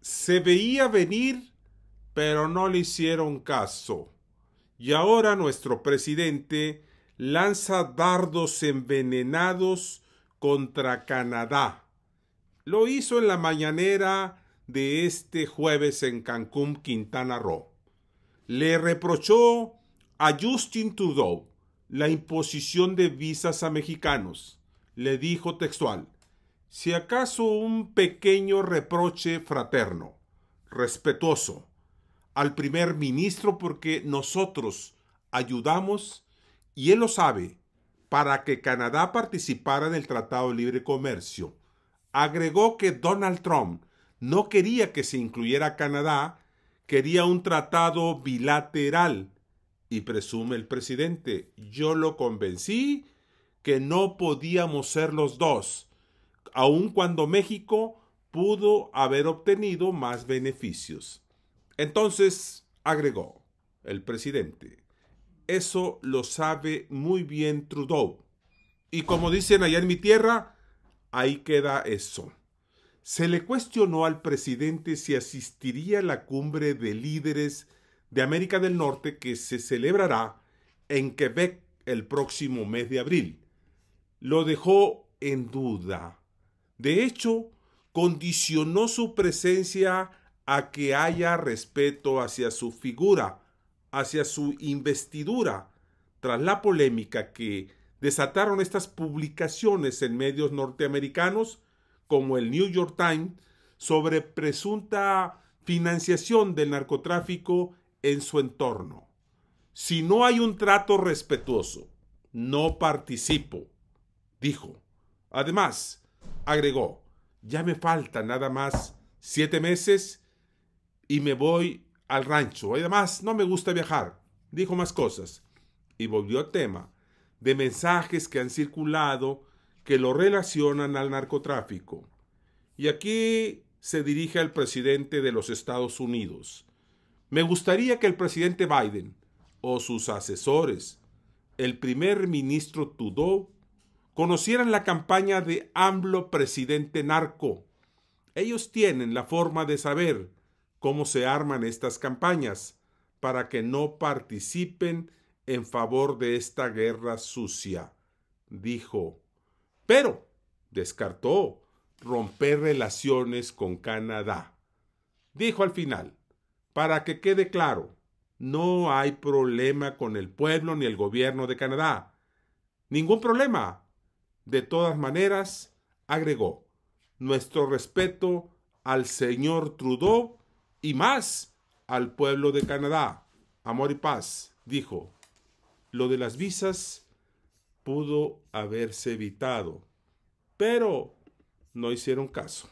se veía venir, pero no le hicieron caso. Y ahora nuestro presidente lanza dardos envenenados contra Canadá. Lo hizo en la mañanera de este jueves en Cancún, Quintana Roo. Le reprochó a Justin Trudeau la imposición de visas a mexicanos. Le dijo textual, si acaso un pequeño reproche fraterno, respetuoso, al primer ministro porque nosotros ayudamos, y él lo sabe, para que Canadá participara en el Tratado de Libre Comercio. Agregó que Donald Trump no quería que se incluyera Canadá, quería un tratado bilateral. Y presume el presidente, yo lo convencí que no podíamos ser los dos aun cuando México pudo haber obtenido más beneficios. Entonces, agregó el presidente, eso lo sabe muy bien Trudeau. Y como dicen allá en mi tierra, ahí queda eso. Se le cuestionó al presidente si asistiría a la cumbre de líderes de América del Norte que se celebrará en Quebec el próximo mes de abril. Lo dejó en duda. De hecho, condicionó su presencia a que haya respeto hacia su figura, hacia su investidura, tras la polémica que desataron estas publicaciones en medios norteamericanos, como el New York Times, sobre presunta financiación del narcotráfico en su entorno. Si no hay un trato respetuoso, no participo, dijo. Además, agregó, ya me falta nada más siete meses y me voy al rancho. Además, no me gusta viajar. Dijo más cosas. Y volvió al tema de mensajes que han circulado que lo relacionan al narcotráfico. Y aquí se dirige al presidente de los Estados Unidos. Me gustaría que el presidente Biden o sus asesores, el primer ministro Trudeau conocieran la campaña de AMLO presidente narco. Ellos tienen la forma de saber cómo se arman estas campañas para que no participen en favor de esta guerra sucia, dijo. Pero descartó romper relaciones con Canadá. Dijo al final, para que quede claro, no hay problema con el pueblo ni el gobierno de Canadá. Ningún problema. De todas maneras, agregó, nuestro respeto al señor Trudeau y más al pueblo de Canadá. Amor y paz, dijo. Lo de las visas pudo haberse evitado, pero no hicieron caso.